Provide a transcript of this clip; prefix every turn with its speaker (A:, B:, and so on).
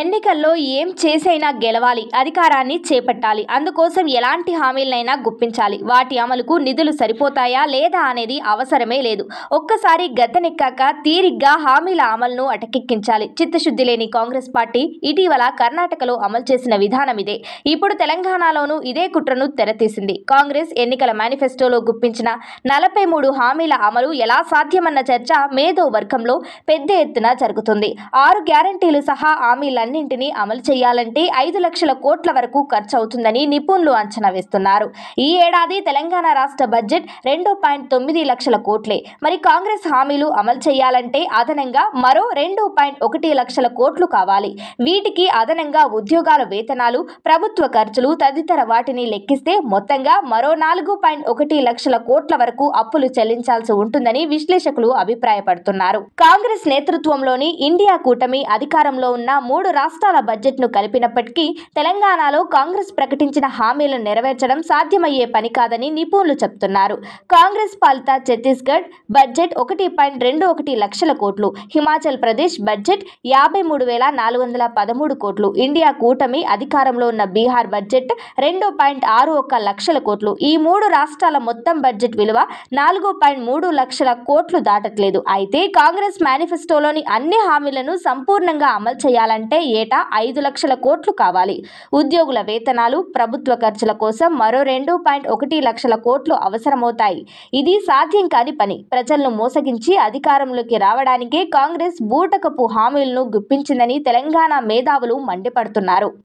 A: ఎన్నికల్లో ఏం చేసైనా గెలవాలి అధికారాన్ని చేపట్టాలి అందుకోసం ఎలాంటి హామీలనైనా గుప్పించాలి వాటి అమలుకు నిధులు సరిపోతాయా లేదా అనేది అవసరమే లేదు ఒక్కసారి గద్దెనెక్కాక తీరిగ్గా హామీల అమలును అటకెక్కించాలి చిత్తశుద్ధి లేని కాంగ్రెస్ పార్టీ ఇటీవల కర్ణాటకలో అమలు చేసిన విధానం ఇదే ఇప్పుడు తెలంగాణలోనూ ఇదే కుట్రను తెరతీసింది కాంగ్రెస్ ఎన్నికల మేనిఫెస్టోలో గుప్పించిన నలభై మూడు హామీల అమలు ఎలా సాధ్యమన్న చర్చ మేధో వర్గంలో పెద్ద ఎత్తున జరుగుతుంది ఆరు గ్యారంటీలు సహా హామీ హామీలన్నింటినీ అమలు చేయాలంటే ఐదు లక్షల కోట్ల వరకు ఖర్చు అవుతుందని నిపుణులు అంచనా వేస్తున్నారు ఈ ఏడాది తెలంగాణ రాష్ట్ర బడ్జెట్ రెండు పాయింట్ తొమ్మిది లక్షల కోట్లే మరి కాంగ్రెస్ హామీలు అమలు చేయాలంటే అదనంగా మరో రెండు పాయింట్ ఒకటి లక్షల కోట్లు కావాలి వీటికి అదనంగా ఉద్యోగాల వేతనాలు ప్రభుత్వ ఖర్చులు తదితర వాటిని లెక్కిస్తే మొత్తంగా మరో నాలుగు పాయింట్ ఒకటి లక్షల కోట్ల వరకు అప్పులు చెల్లించాల్సి ఉంటుందని విశ్లేషకులు అభిప్రాయపడుతున్నారు కాంగ్రెస్ నేతృత్వంలోని ఇండియా కూటమి అధికారంలో ఉన్న మూడు రాష్ట్రాల బడ్జెట్ను కలిపినప్పటికీ తెలంగాణలో కాంగ్రెస్ ప్రకటించిన హామీలను నెరవేర్చడం సాధ్యమయ్యే పని కాదని నిపుణులు చెబుతున్నారు కాంగ్రెస్ పాలిత ఛత్తీస్గఢ్ బడ్జెట్ ఒకటి పాయింట్ రెండు ఒకటి లక్షల కోట్లు హిమాచల్ ప్రదేశ్ బడ్జెట్ యాభై మూడు వేల నాలుగు వందల పదమూడు కోట్లు ఇండియా కూటమి అధికారంలో ఉన్న బీహార్ బడ్జెట్ రెండు పాయింట్ ఆరు ఒక్క లక్షల కోట్లు ఈ మూడు రాష్ట్రాల మొత్తం బడ్జెట్ విలువ నాలుగు పాయింట్ మూడు లక్షల కోట్లు దాటట్లేదు అయితే కాంగ్రెస్ మేనిఫెస్టోలోని అన్ని హామీలను సంపూర్ణంగా అమలు చేయాలంటే అంటే ఏటా ఐదు లక్షల కోట్లు కావాలి ఉద్యోగుల వేతనాలు ప్రభుత్వ ఖర్చుల కోసం మరో రెండు పాయింట్ ఒకటి లక్షల కోట్లు అవసరమవుతాయి ఇది సాధ్యం కాని పని ప్రజలను మోసగించి అధికారంలోకి రావడానికే కాంగ్రెస్ బూటకపు హామీలను గుప్పించిందని తెలంగాణ మేధావులు మండిపడుతున్నారు